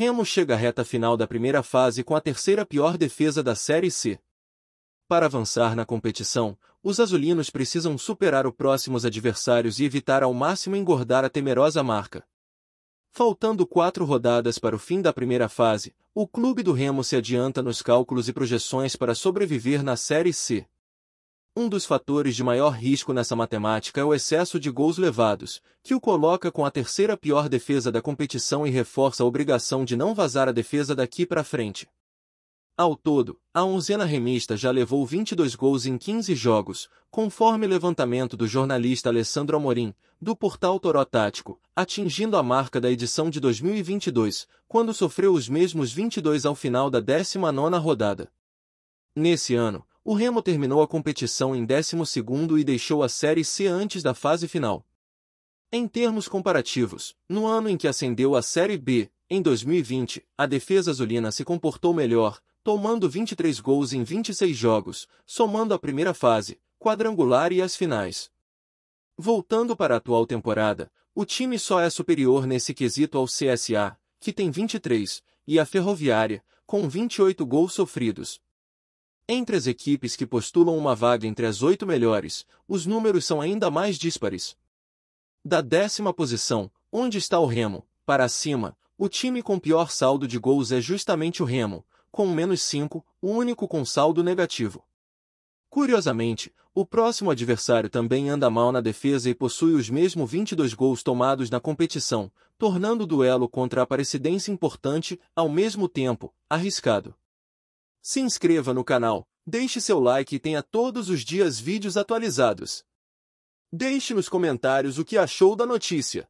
Remo chega à reta final da primeira fase com a terceira pior defesa da Série C. Para avançar na competição, os azulinos precisam superar os próximos adversários e evitar ao máximo engordar a temerosa marca. Faltando quatro rodadas para o fim da primeira fase, o clube do Remo se adianta nos cálculos e projeções para sobreviver na Série C. Um dos fatores de maior risco nessa matemática é o excesso de gols levados, que o coloca com a terceira pior defesa da competição e reforça a obrigação de não vazar a defesa daqui para frente. Ao todo, a onzena remista já levou 22 gols em 15 jogos, conforme levantamento do jornalista Alessandro Amorim, do portal Toró Tático, atingindo a marca da edição de 2022, quando sofreu os mesmos 22 ao final da 19ª rodada. Nesse ano, o Remo terminou a competição em 12 e deixou a Série C antes da fase final. Em termos comparativos, no ano em que ascendeu à Série B, em 2020, a defesa azulina se comportou melhor, tomando 23 gols em 26 jogos, somando a primeira fase, quadrangular e as finais. Voltando para a atual temporada, o time só é superior nesse quesito ao CSA, que tem 23, e a Ferroviária, com 28 gols sofridos, entre as equipes que postulam uma vaga entre as oito melhores, os números são ainda mais díspares. Da décima posição, onde está o Remo, para cima, o time com pior saldo de gols é justamente o Remo, com menos 5, o único com saldo negativo. Curiosamente, o próximo adversário também anda mal na defesa e possui os mesmos 22 gols tomados na competição, tornando o duelo contra a Aparecidense importante, ao mesmo tempo, arriscado. Se inscreva no canal, deixe seu like e tenha todos os dias vídeos atualizados. Deixe nos comentários o que achou da notícia.